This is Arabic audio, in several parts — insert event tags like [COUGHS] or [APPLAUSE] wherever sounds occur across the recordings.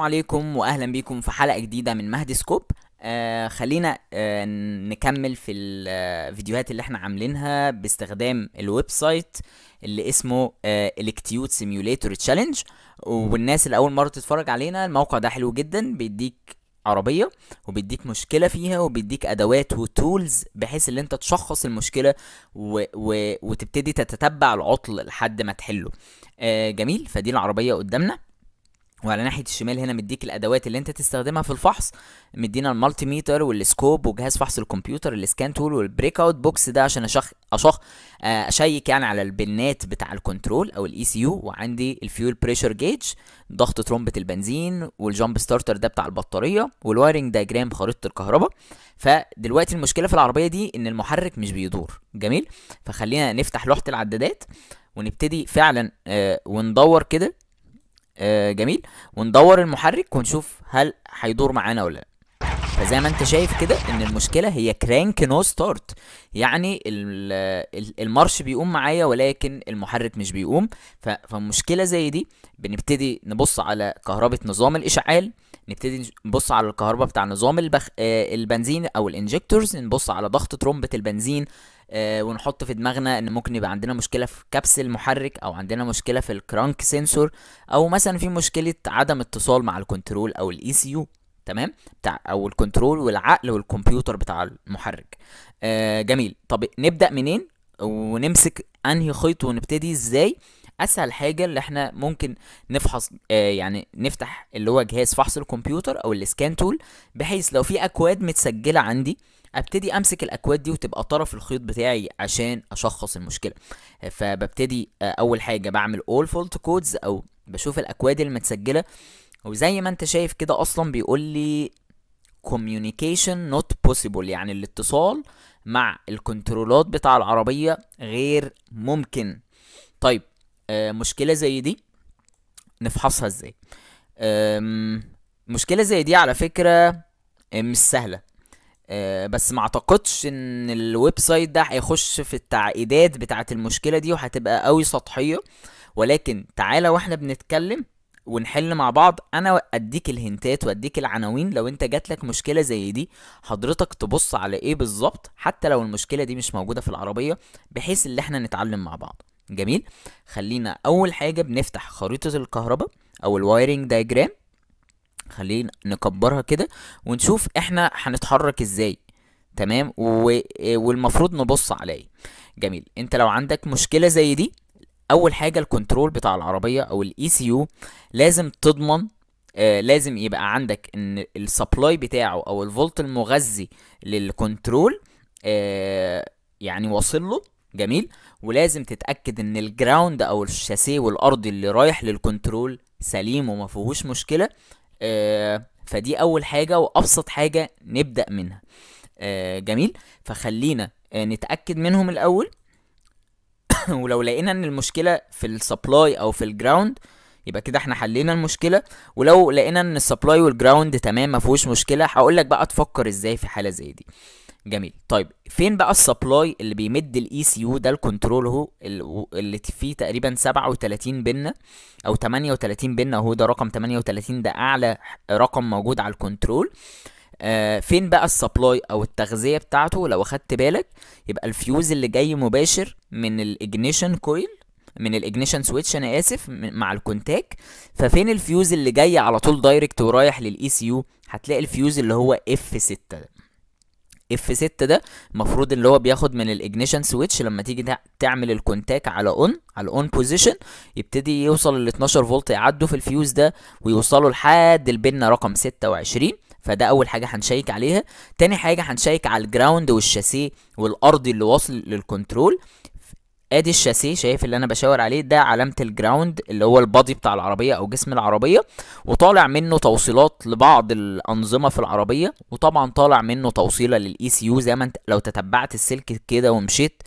عليكم واهلا بيكم في حلقه جديده من مهدي سكوب آه خلينا آه نكمل في الفيديوهات آه، اللي احنا عاملينها باستخدام الويب سايت اللي اسمه آه الكتيوت سيميوليتور تشالنج والناس اللي اول مره تتفرج علينا الموقع ده حلو جدا بيديك عربيه وبيديك مشكله فيها وبيديك ادوات وتولز بحيث ان انت تشخص المشكله و... و... وتبتدي تتتبع العطل لحد ما تحله آه جميل فدي العربيه قدامنا وعلى ناحيه الشمال هنا مديك الادوات اللي انت تستخدمها في الفحص مدينا المالتي ميتر والسكوب وجهاز فحص الكمبيوتر السكان تول والبريك اوت بوكس ده عشان اشخ اشخ آه، اشيك يعني على البنات بتاع الكنترول او الاي سي e يو وعندي الفيول بريشر جيج ضغط ترمبه البنزين والجامب ستارتر ده بتاع البطاريه والوايرنج دايجرام خريطه الكهرباء فدلوقتي المشكله في العربيه دي ان المحرك مش بيدور جميل فخلينا نفتح لوحه العدادات ونبتدي فعلا اه وندور كده آه، جميل وندور المحرك ونشوف هل هيدور معانا ولا لا فزي ما انت شايف كده ان المشكله هي كرانك نو ستارت يعني المارش بيقوم معايا ولكن المحرك مش بيقوم فمشكله زي دي بنبتدي نبص على كهربه نظام الاشعال نبتدي نبص على الكهرباء بتاع نظام البخ... آه، البنزين او الانجكتورز نبص على ضغط ترمبه البنزين آه، ونحط في دماغنا ان ممكن يبقى عندنا مشكله في كبس المحرك او عندنا مشكله في الكرانك سنسور او مثلا في مشكله عدم اتصال مع الكنترول او الاي سي e يو تمام بتاع او الكنترول والعقل والكمبيوتر بتاع المحرك آه جميل طب نبدا منين ونمسك انهي خيط ونبتدي ازاي اسهل حاجه اللي احنا ممكن نفحص آه يعني نفتح اللي هو جهاز فحص الكمبيوتر او السكان تول بحيث لو في اكواد متسجله عندي آه ابتدي امسك الاكواد دي وتبقى طرف الخيط بتاعي عشان اشخص المشكله فببتدي آه، اول حاجه بعمل اول فولت كودز او بشوف الاكواد المتسجله وزي ما انت شايف كده اصلا بيقول لي communication not possible يعني الاتصال مع الكنترولات بتاع العربيه غير ممكن طيب آه، مشكله زي دي نفحصها ازاي مشكله زي دي على فكره آه، مش سهله آه، بس ما اعتقدش ان الويب سايت ده هيخش في التعقيدات بتاعه المشكله دي وهتبقى قوي سطحيه ولكن تعالى واحنا بنتكلم ونحل مع بعض انا اديك الهنتات واديك العناوين لو انت جاتلك مشكله زي دي حضرتك تبص على ايه بالظبط حتى لو المشكله دي مش موجوده في العربيه بحيث ان احنا نتعلم مع بعض جميل خلينا اول حاجه بنفتح خريطه الكهرباء او الوايرنج دايجرام خلينا نكبرها كده ونشوف احنا هنتحرك ازاي تمام و... آه، والمفروض نبص على ايه جميل انت لو عندك مشكله زي دي اول حاجه الكنترول بتاع العربيه او الاي سي e يو لازم تضمن آه لازم يبقى عندك ان السبلاي بتاعه او الفولت المغذي للكنترول آه يعني واصل له جميل ولازم تتاكد ان الجراوند او الشاسيه والارض اللي رايح للكنترول سليم وما فيهوش مشكله آه، فدي اول حاجه وابسط حاجه نبدا منها آه، جميل فخلينا آه، نتاكد منهم الاول [COUGHS] ولو لقينا ان المشكله في السبلاي او في الجراوند يبقى كده احنا حلينا المشكله ولو لقينا ان السبلاي والجراوند تمام ما فيهوش مشكله هقول لك بقى تفكر ازاي في حاله زي دي جميل طيب فين بقى السبلاي اللي بيمد الاي سي e يو ده الكنترول اهو اللي فيه تقريبا 37 بن او 38 بن اهو ده رقم 38 ده اعلى رقم موجود على الكنترول آه فين بقى السبلاي او التغذيه بتاعته لو اخدت بالك يبقى الفيوز اللي جاي مباشر من الاجنيشن كويل من الاجنيشن سويتش انا اسف مع الكونتاك ففين الفيوز اللي جاي على طول دايركت ورايح للاي سي e يو هتلاقي الفيوز اللي هو اف 6 ده اف 6 ده المفروض اللي هو بياخد من الاجنيشن سويتش لما تيجي تعمل الكونتاك على اون على اون بوزيشن يبتدي يوصل ال 12 فولت يعدوا في الفيوز ده ويوصلوا لحد البنه رقم 26 فده اول حاجه هنشيك عليها تاني حاجه هنشيك على الجراوند والشاسيه والارضي اللي واصل للكنترول ادي الشاسيه شايف اللي انا بشاور عليه ده علامه الجراوند اللي هو البادي بتاع العربيه او جسم العربيه وطالع منه توصيلات لبعض الانظمه في العربيه وطبعا طالع منه توصيله للاي سي e يو زي ما انت لو تتبعت السلك كده ومشيت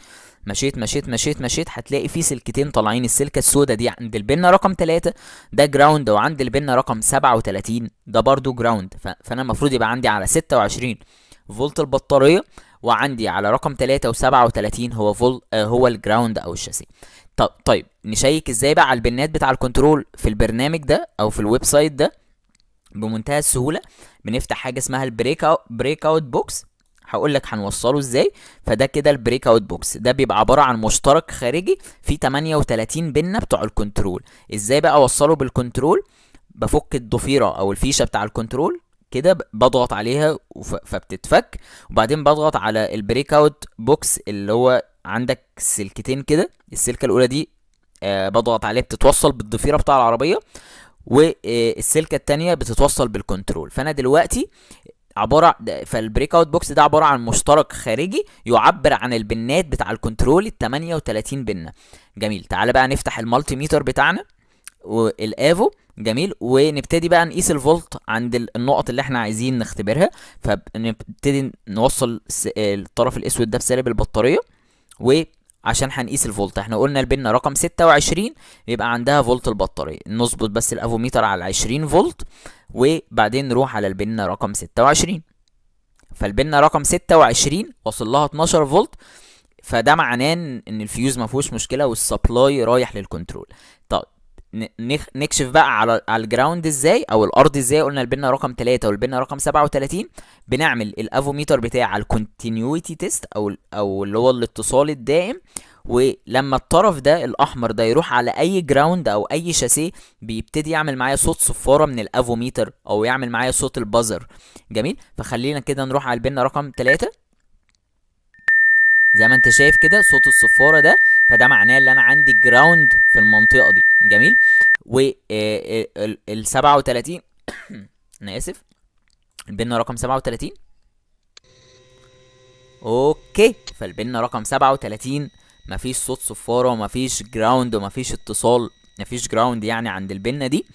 مشيت مشيت مشيت مشيت هتلاقي في سلكتين طالعين السلكه السوداء دي عند البنه رقم 3 ده جراوند وعند البنه رقم 37 ده برضو جراوند فانا المفروض يبقى عندي على 26 فولت البطاريه وعندي على رقم 3 و37 هو فول آه هو الجراوند او الشاسيه طب طيب نشيك ازاي بقى على البنات بتاع الكنترول في البرنامج ده او في الويب سايت ده بمنتهى السهوله بنفتح حاجه اسمها البريك اوت بريك اوت بوكس هقول لك هنوصله ازاي فده كده البريك اوت بوكس ده بيبقى عباره عن مشترك خارجي فيه 38 بنه بتوع الكنترول ازاي بقى اوصله بالكنترول بفك الضفيره او الفيشه بتاع الكنترول كده بضغط عليها فبتتفك وبعدين بضغط على البريك اوت بوكس اللي هو عندك سلكتين كده السلكه الاولى دي آه، بضغط عليها بتتوصل بالضفيره بتاع العربيه والسلكه آه، الثانيه بتتوصل بالكنترول فانا دلوقتي عباره فالبريك اوت بوكس ده عباره عن مشترك خارجي يعبر عن البنات بتاع الكنترول ال 38 بنه جميل تعالى بقى نفتح المالتي ميتر بتاعنا والافو جميل ونبتدي بقى نقيس الفولت عند النقط اللي احنا عايزين نختبرها فنبتدي نوصل الطرف الاسود ده بسالب البطاريه وعشان هنقيس الفولت احنا قلنا البنه رقم 26 يبقى عندها فولت البطاريه نظبط بس الافوميتر على 20 فولت وبعدين نروح على البنه رقم 26 فالبنه رقم 26 وصل لها 12 فولت فده معناه ان الفيوز ما فيهوش مشكله والسبلاي رايح للكنترول طيب نكشف بقى على على الجراوند ازاي او الارض ازاي قلنا البنا رقم 3 والبنا رقم 37 بنعمل الافوميتر بتاع الكونتينيوتي تيست او او اللي هو الاتصال الدائم ولما الطرف ده الاحمر ده يروح على اي جراوند او اي شاسيه بيبتدي يعمل معايا صوت صفاره من الافوميتر او يعمل معايا صوت البزر جميل فخلينا كده نروح على البنا رقم 3 زي ما انت شايف كده صوت الصفاره ده فده معناه ان انا عندي جراوند في المنطقه دي جميل و آه، آه، ال 37 [COUGHS] انا اسف البن رقم 37 اوكي فالبن رقم 37 مفيش صوت صفاره ومفيش جراوند ومفيش اتصال مفيش جراوند يعني عند البنه دي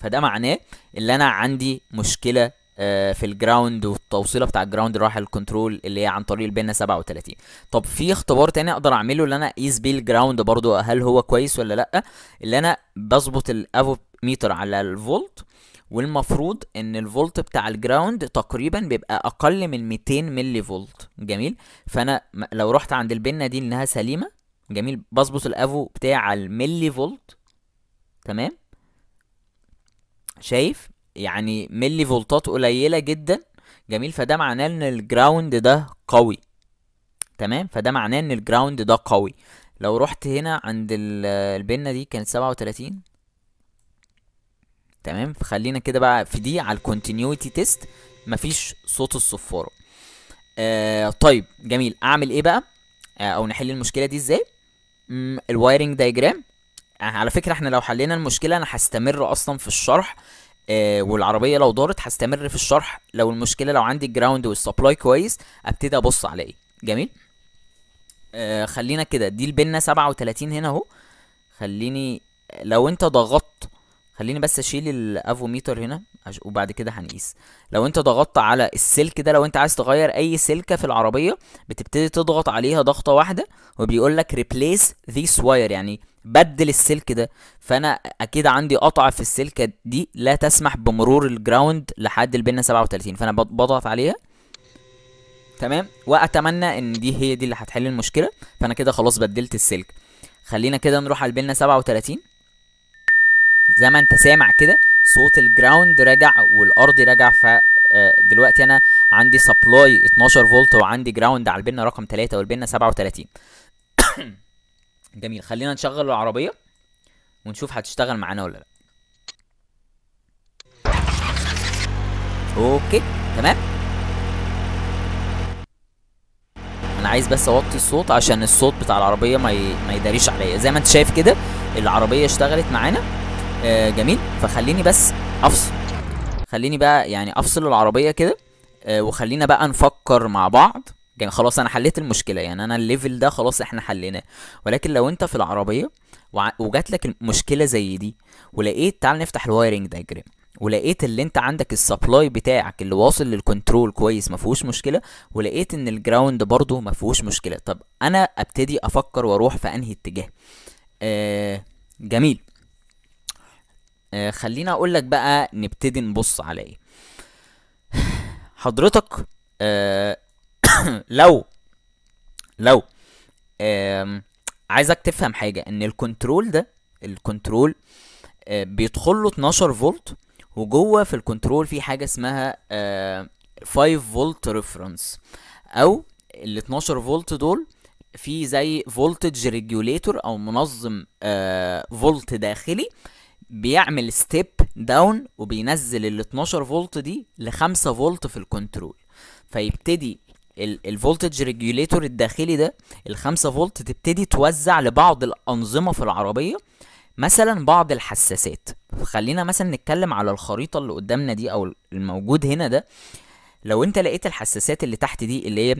فده معناه ان انا عندي مشكله آه، في الجراوند والتوصيله بتاع الجراوند راح الكنترول اللي هي عن طريق البنه 37 طب في اختبار تاني اقدر اعمله اللي انا اقيس بيه الجراوند برضو هل هو كويس ولا لا اللي انا بظبط الافو ميتر على الفولت والمفروض ان الفولت بتاع الجراوند تقريبا بيبقى اقل من 200 ملي فولت جميل فانا لو رحت عند البنه دي انها سليمه جميل بظبط الافو بتاع الملي فولت تمام شايف يعني ملي فولتات قليله جدا جميل فده معناه ان الجراوند ده قوي تمام فده معناه ان الجراوند ده قوي لو رحت هنا عند البنه دي كانت 37 تمام فخلينا كده بقى في دي على الكونتينيوتي تيست مفيش صوت الصفاره آه طيب جميل اعمل ايه بقى آه او نحل المشكله دي ازاي الوايرنج آه، دايجرام على فكره احنا لو حلينا المشكله انا هستمر اصلا في الشرح آه والعربيه لو دارت هستمر في الشرح لو المشكله لو عندي الجراوند والسبلاي كويس ابتدي ابص على ايه جميل آه خلينا كده دي البنه 37 هنا اهو خليني لو انت ضغطت خليني بس اشيل الافوميتر هنا وبعد كده هنقيس لو انت ضغطت على السلك ده لو انت عايز تغير اي سلكه في العربيه بتبتدي تضغط عليها ضغطه واحده وبيقول لك ريبليس ذيس واير يعني بدل السلك ده فانا اكيد عندي قطع في السلكه دي لا تسمح بمرور الجراوند لحد البنه 37 فانا بضغط عليها تمام واتمنى ان دي هي دي اللي هتحل المشكله فانا كده خلاص بدلت السلك خلينا كده نروح على البنه 37 زي ما انت سامع كده صوت الجراوند رجع والارض رجع ف آه، دلوقتي انا عندي سبلاي 12 فولت وعندي جراوند على البنه رقم 3 والبنه 37 جميل خلينا نشغل العربيه ونشوف هتشتغل معانا ولا لا اوكي تمام انا عايز بس اوطي الصوت عشان الصوت بتاع العربيه ما ي... ما يداريش عليا زي ما انت شايف كده العربيه اشتغلت معانا آه جميل فخليني بس افصل خليني بقى يعني افصل العربيه كده آه وخلينا بقى نفكر مع بعض يعني خلاص انا حليت المشكله يعني انا الليفل ده خلاص احنا حليناه ولكن لو انت في العربيه وجات لك مشكله زي دي ولقيت تعال نفتح الوايرنج دايجرام ولقيت اللي انت عندك السبلاي بتاعك اللي واصل للكنترول كويس ما فيهوش مشكله ولقيت ان الجراوند برضه ما فيهوش مشكله طب انا ابتدي افكر واروح في انهي اتجاه آه جميل آه خلينا اقول لك بقى نبتدي نبص على ايه [SIGHS] حضرتك آه [COUGHS] لو لو عايزك تفهم حاجه ان الكنترول ده الكنترول آه، بيدخل له 12 فولت وجوه في الكنترول في حاجه اسمها 5 فولت ريفرنس او ال 12 فولت دول في زي فولتج ريجوليتور او منظم آه، فولت داخلي بيعمل ستيب داون وبينزل ال 12 فولت دي ل 5 فولت في الكنترول فيبتدي الفولتج ريجوليتور الداخلي ده 5 فولت تبتدي توزع لبعض الأنظمة في العربية مثلا بعض الحساسات خلينا مثلا نتكلم على الخريطة اللي قدامنا دي أو الموجود هنا ده لو انت لقيت الحساسات اللي تحت دي اللي هي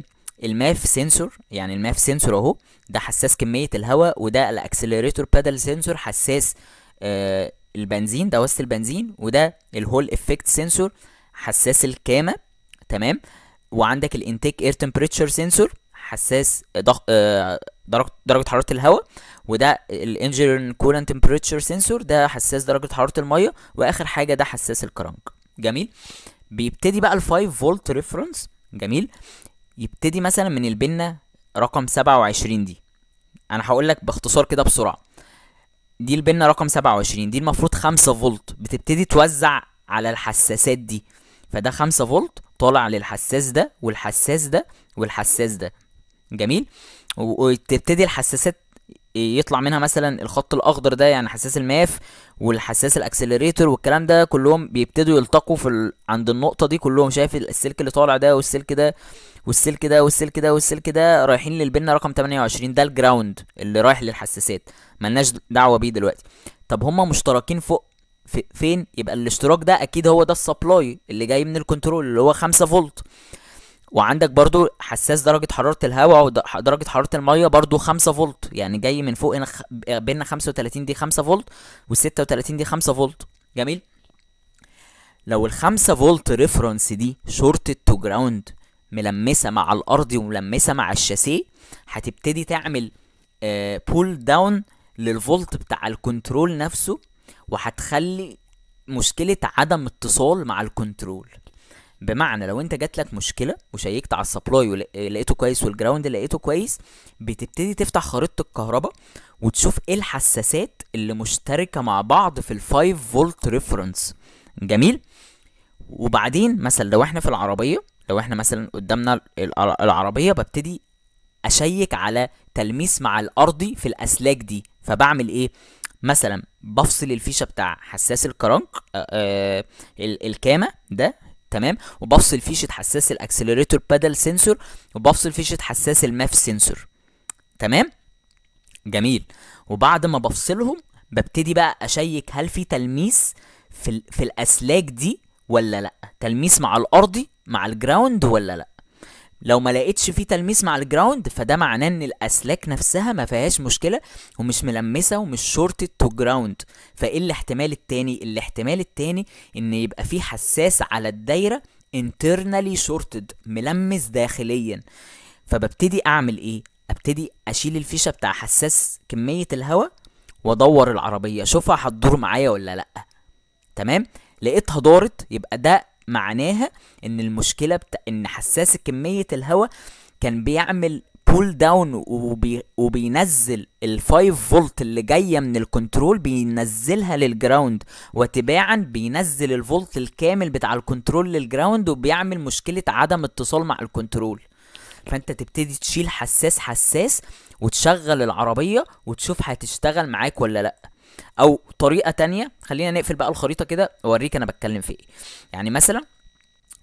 الماف سنسور يعني الماف سنسور اهو ده حساس كمية الهواء وده الاكسلريتور بادل سنسور حساس آه البنزين وسط البنزين وده الهول افكت سنسور حساس الكامة تمام آه وعندك الانتيك اير تمبريتشر سنسور حساس ضغط آه، درجه درجه حراره الهواء وده الانجن كولان تمبريتشر سنسور ده حساس درجه حراره الميه واخر حاجه ده حساس الكرنك جميل بيبتدي بقى ال 5 فولت ريفرنس جميل يبتدي مثلا من البنه رقم 27 دي انا هقول لك باختصار كده بسرعه دي البنه رقم 27 دي المفروض 5 فولت بتبتدي توزع على الحساسات دي فده 5 فولت طالع للحساس ده والحساس ده والحساس ده جميل وتبتدي الحساسات يطلع منها مثلا الخط الاخضر ده يعني حساس الماف والحساس الاكسلريتور والكلام ده كلهم بيبتدوا يلتقوا في ال... عند النقطه دي كلهم شايف السلك اللي طالع ده والسلك ده والسلك ده والسلك ده والسلك ده رايحين للبنه رقم 28 ده الجراوند اللي رايح للحساسات ملناش دعوه بيه دلوقتي طب هما مشتركين فوق في فين يبقى الاشتراك ده اكيد هو ده السبلاي اللي جاي من الكنترول اللي هو 5 فولت وعندك برضو حساس درجة حرارة الهواء ودرجة حرارة المية برضو 5 فولت يعني جاي من فوق هنا بينا 35 دي 5 فولت و36 دي 5 فولت جميل لو ال 5 فولت ريفرنس دي شورتد تو جراوند ملمسة مع الأرض وملمسة مع الشاسيه هتبتدي تعمل بول آه، داون للفولت بتاع الكنترول نفسه وهتخلي مشكله عدم اتصال مع الكنترول بمعنى لو انت جات لك مشكله وشيكت على السبلاي لقيته كويس والجراوند لقيته كويس بتبتدي تفتح خريطه الكهرباء وتشوف ايه الحساسات اللي مشتركه مع بعض في الفايف 5 فولت ريفرنس جميل وبعدين مثلا لو احنا في العربيه لو احنا مثلا قدامنا العربيه ببتدي اشيك على تلميس مع الارضي في الاسلاك دي فبعمل ايه مثلا بفصل الفيشه بتاع حساس الكرنك آه, آه، الكامه ده تمام وبفصل فيشه حساس الاكسلريتور بادل سنسور وبفصل فيشه حساس الماف سنسور تمام جميل وبعد ما بفصلهم ببتدي بقى اشيك هل في تلميس في, في الاسلاك دي ولا لا تلميس مع الارضي مع الجراوند ولا لا لو ما لقيتش فيه تلميس مع الجراوند فده معناه ان الاسلاك نفسها ما فيهاش مشكله ومش ملمسه ومش شورتد تو جراوند فايه الاحتمال التاني الاحتمال التاني ان يبقى فيه حساس على الدايره internally shorted ملمس داخليا فببتدي اعمل ايه ابتدي اشيل الفيشه بتاع حساس كميه الهواء وادور العربيه اشوفها هتدور معايا ولا لا تمام لقيتها دارت يبقى ده معناها ان المشكله بتا... ان حساس كميه الهواء كان بيعمل بول داون وبي... وبينزل الفايف فولت اللي جايه من الكنترول بينزلها للجراوند وتباعا بينزل الفولت الكامل بتاع الكنترول للجراوند وبيعمل مشكله عدم اتصال مع الكنترول فانت تبتدي تشيل حساس حساس وتشغل العربيه وتشوف هتشتغل معاك ولا لا او طريقه تانية خلينا نقفل بقى الخريطه كده اوريك انا بتكلم في ايه يعني مثلا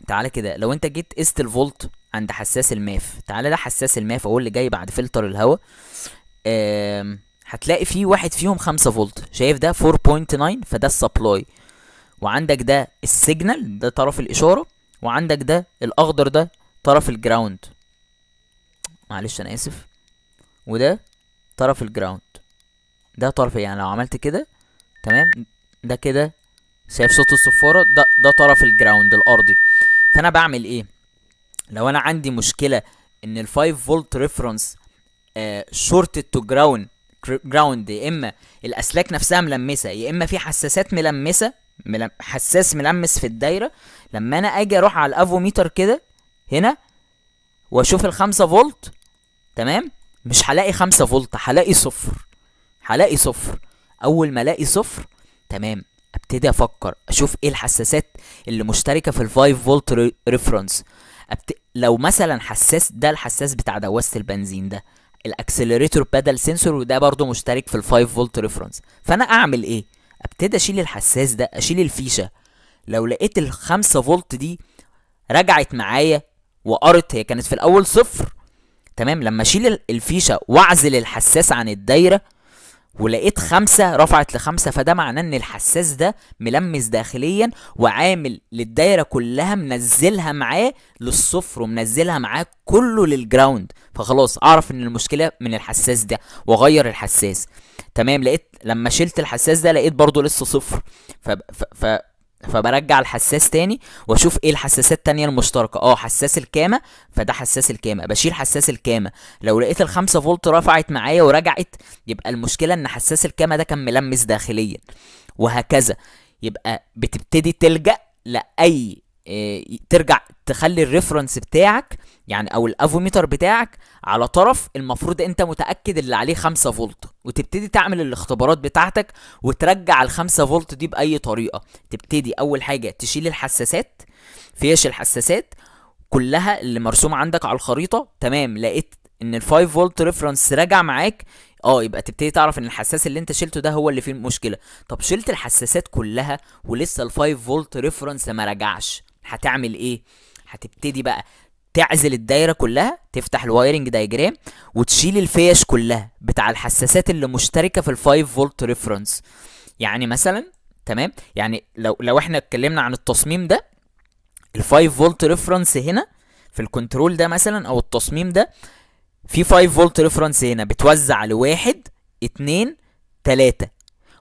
تعالى كده لو انت جيت قست الفولت عند حساس الماف تعالى ده حساس الماف اهو اللي جاي بعد فلتر الهواء هتلاقي فيه واحد فيهم 5 فولت شايف ده 4.9 فده السبلاي وعندك ده السيجنال ده طرف الاشاره وعندك ده الاخضر ده طرف الجراوند معلش انا اسف وده طرف الجراوند ده طرف يعني لو عملت كده تمام ده كده شايف صوت الصفارة ده ده طرف الجراوند الارضي فانا بعمل ايه لو انا عندي مشكله ان ال 5 فولت ريفرنس شورت تو جراوند جراوند يا اما الاسلاك نفسها ملمسه يا اما في حساسات ملمسه ملم حساس ملمس في الدايره لما انا اجي اروح على الافوميتر كده هنا واشوف ال 5 فولت تمام مش هلاقي 5 فولت هلاقي صفر هلاقي صفر اول ما الاقي صفر تمام ابتدي افكر اشوف ايه الحساسات اللي مشتركه في الفايف 5 فولت ريفرنس أبت... لو مثلا حساس ده الحساس بتاع دواسه البنزين ده الاكسلريتور بدل سنسور وده برضو مشترك في الفايف 5 فولت ريفرنس فانا اعمل ايه ابتدي اشيل الحساس ده اشيل الفيشه لو لقيت ال5 فولت دي رجعت معايا وقرت هي كانت في الاول صفر تمام لما اشيل الفيشه واعزل الحساس عن الدايره ولقيت خمسة رفعت لخمسة فده معناه ان الحساس ده ملمس داخليا وعامل للدايرة كلها منزلها معاه للصفر ومنزلها معاه كله للجراوند فخلاص اعرف ان المشكلة من الحساس ده واغير الحساس تمام لقيت لما شلت الحساس ده لقيت برضه لسه صفر ف... ف... ف... فبرجع الحساس تاني واشوف ايه الحساسات التانية المشتركة اه حساس الكامة فده حساس الكامة بشيل حساس الكامة لو لقيت الخمسة فولت رفعت معايا ورجعت يبقى المشكلة ان حساس الكامة ده كان ملمس داخليا وهكذا يبقى بتبتدي تلجأ لأي آه، ترجع تخلي الريفرنس بتاعك يعني او الافوميتر بتاعك على طرف المفروض انت متاكد اللي عليه 5 فولت وتبتدي تعمل الاختبارات بتاعتك وترجع ال 5 فولت دي باي طريقه تبتدي اول حاجه تشيل الحساسات فيش الحساسات كلها اللي مرسوم عندك على الخريطه تمام لقيت ان ال 5 فولت ريفرنس راجع معاك اه يبقى تبتدي تعرف ان الحساس اللي انت شلته ده هو اللي فيه المشكله طب شلت الحساسات كلها ولسه ال 5 فولت ريفرنس ما رجعش هتعمل ايه هتبتدي بقى تعزل الدايره كلها تفتح الوايرنج دايجرام وتشيل الفيش كلها بتاع الحساسات اللي مشتركه في الفايف 5 فولت ريفرنس يعني مثلا تمام يعني لو لو احنا اتكلمنا عن التصميم ده الفايف 5 فولت ريفرنس هنا في الكنترول ده مثلا او التصميم ده في 5 فولت ريفرنس هنا بتوزع لواحد اتنين تلاتة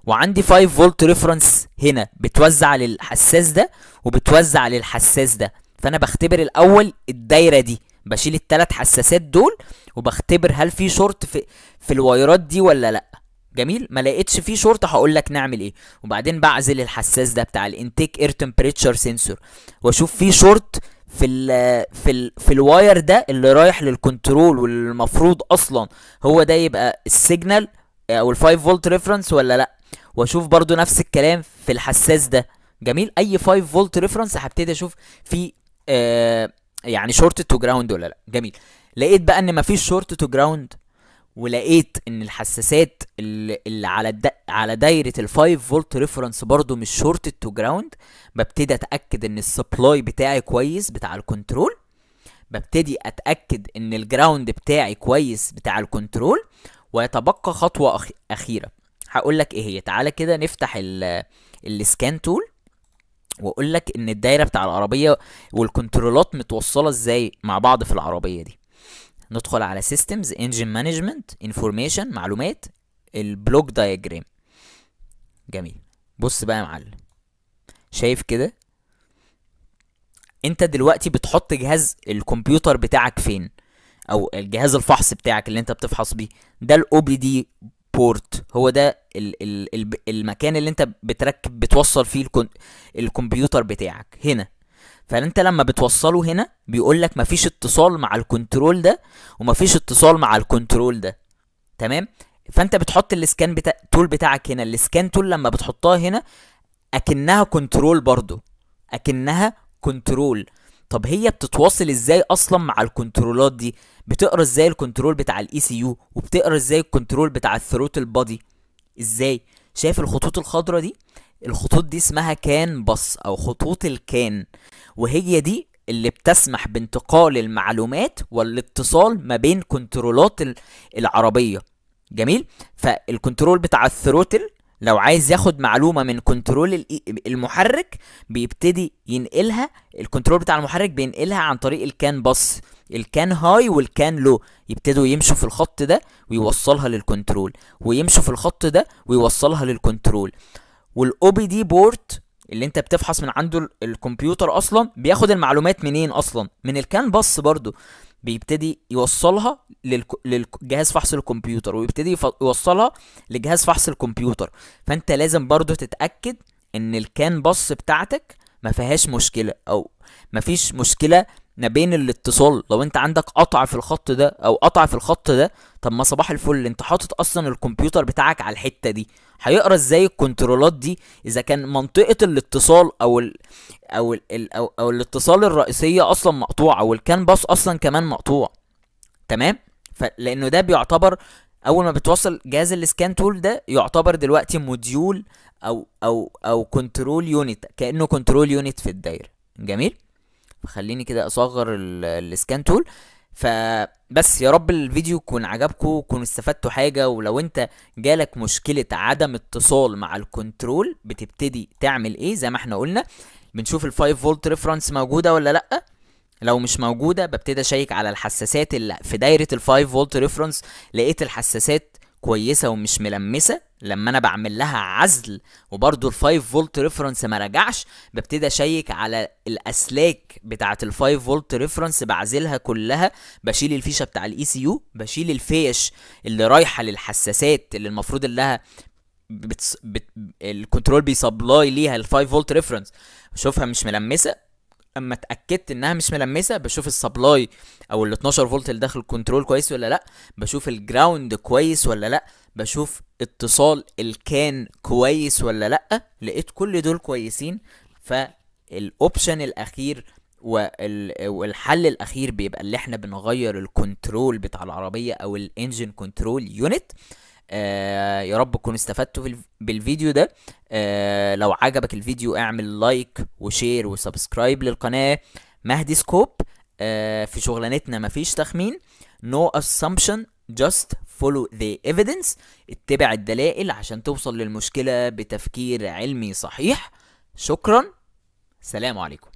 وعندي 5 فولت ريفرنس هنا بتوزع للحساس ده وبتوزع للحساس ده فانا بختبر الاول الدايره دي بشيل الثلاث حساسات دول وبختبر هل في شورت في في الوايرات دي ولا لا جميل ما لقيتش في شورت هقول لك نعمل ايه وبعدين بعزل الحساس ده بتاع الانتيك اير تمبريتشر سنسور واشوف في شورت في ال في الـ في الواير ده اللي رايح للكنترول والمفروض اصلا هو ده يبقى السيجنال او ال 5 فولت ريفرنس ولا لا واشوف برضو نفس الكلام في الحساس ده جميل اي 5 فولت ريفرنس هبتدي اشوف في آه يعني شورت تو جراوند ولا لا جميل لقيت بقى ان مفيش شورت تو جراوند ولقيت ان الحساسات اللي, اللي على الد... على دايره ال5 فولت ريفرنس برضو مش شورت تو جراوند ببتدي اتاكد ان السبلاي بتاعي كويس بتاع الكنترول ببتدي اتاكد ان الجراوند بتاعي كويس بتاع الكنترول ويتبقى خطوه أخ... اخيره هقول لك ايه هي تعالى كده نفتح السكان تول واقول لك ان الدايره بتاع العربيه والكنترولات متوصله ازاي مع بعض في العربيه دي ندخل على سيستمز انجن مانجمنت انفورميشن معلومات البلوك دايجرام جميل بص بقى يا معلم شايف كده انت دلوقتي بتحط جهاز الكمبيوتر بتاعك فين او الجهاز الفحص بتاعك اللي انت بتفحص بيه ده الاو بي دي بورت هو ده ال ال ال المكان اللي انت بتركب بتوصل فيه الكم الكمبيوتر بتاعك هنا فانت لما بتوصله هنا بيقول لك مفيش اتصال مع الكنترول ده ومفيش اتصال مع الكنترول ده تمام فانت بتحط السكان بتا... تول بتاعك هنا السكان تول لما بتحطها هنا اكنها كنترول برضو اكنها كنترول طب هي بتتواصل ازاي اصلا مع الكنترولات دي بتقرا ازاي الكنترول بتاع الاي سي e يو وبتقرا ازاي الكنترول بتاع الثروتل بادي ازاي شايف الخطوط الخضراء دي الخطوط دي اسمها كان بص او خطوط الكان وهي دي اللي بتسمح بانتقال المعلومات والاتصال ما بين كنترولات العربيه جميل فالكنترول بتاع الثروتل لو عايز ياخد معلومه من كنترول المحرك بيبتدي ينقلها الكنترول بتاع المحرك بينقلها عن طريق الكان بص الكان هاي والكان لو يبتدوا يمشوا في الخط ده ويوصلها للكنترول ويمشوا في الخط ده ويوصلها للكنترول والاو بي دي بورت اللي انت بتفحص من عنده الكمبيوتر اصلا بياخد المعلومات منين اصلا من الكان بص برضه بيبتدي يوصلها لجهاز فحص الكمبيوتر ويبتدي يوصلها لجهاز فحص الكمبيوتر فانت لازم برضو تتاكد ان الكان بص بتاعتك ما فيهاش مشكله او ما فيش مشكله ما بين الاتصال لو انت عندك قطع في الخط ده او قطع في الخط ده طب ما صباح الفل انت حاطط اصلا الكمبيوتر بتاعك على الحته دي هيقرا ازاي الكنترولات دي اذا كان منطقه الاتصال او ال او ال أو, أو, او الاتصال الرئيسيه اصلا مقطوعه باص اصلا كمان مقطوع تمام لانه ده بيعتبر اول ما بتوصل جهاز السكان تول ده يعتبر دلوقتي موديول او او او كنترول يونت كانه كنترول يونت في الدايره جميل فخليني كده اصغر السكان تول فبس يا رب الفيديو يكون عجبكم وكون استفدتوا حاجة ولو انت جالك مشكلة عدم اتصال مع الكنترول بتبتدي تعمل ايه زي ما احنا قلنا بنشوف ال 5 فولت ريفرنس موجودة ولا لأ لو مش موجودة ببتدي اشيك على الحساسات اللي في دايرة ال 5 فولت ريفرنس لقيت الحساسات كويسه ومش ملمسه لما انا بعمل لها عزل وبرده ال 5 فولت ريفرنس ما رجعش ببتدي اشيك على الاسلاك بتاعه ال 5 فولت ريفرنس بعزلها كلها بشيل الفيشه بتاع الاي سي e يو بشيل الفيش اللي رايحه للحساسات اللي المفروض انها بتس... بت... الكنترول بيسبلاي ليها ال 5 فولت ريفرنس بشوفها مش ملمسه اما اتاكدت انها مش ملمسه بشوف السبلاي او ال 12 فولت اللي داخل الكنترول كويس ولا لا بشوف الجراوند كويس ولا لا بشوف اتصال الكان كويس ولا لا لقيت كل دول كويسين فالاوبشن الاخير والحل الاخير بيبقى اللي احنا بنغير الكنترول بتاع العربيه او الانجن كنترول يونت آه يا رب تكونوا استفدتوا بالفيديو ده آه لو عجبك الفيديو اعمل لايك وشير وسبسكرايب للقناه مهدي سكوب آه في شغلانتنا مفيش تخمين no assumption just follow the evidence اتبع الدلائل عشان توصل للمشكله بتفكير علمي صحيح شكرا سلام عليكم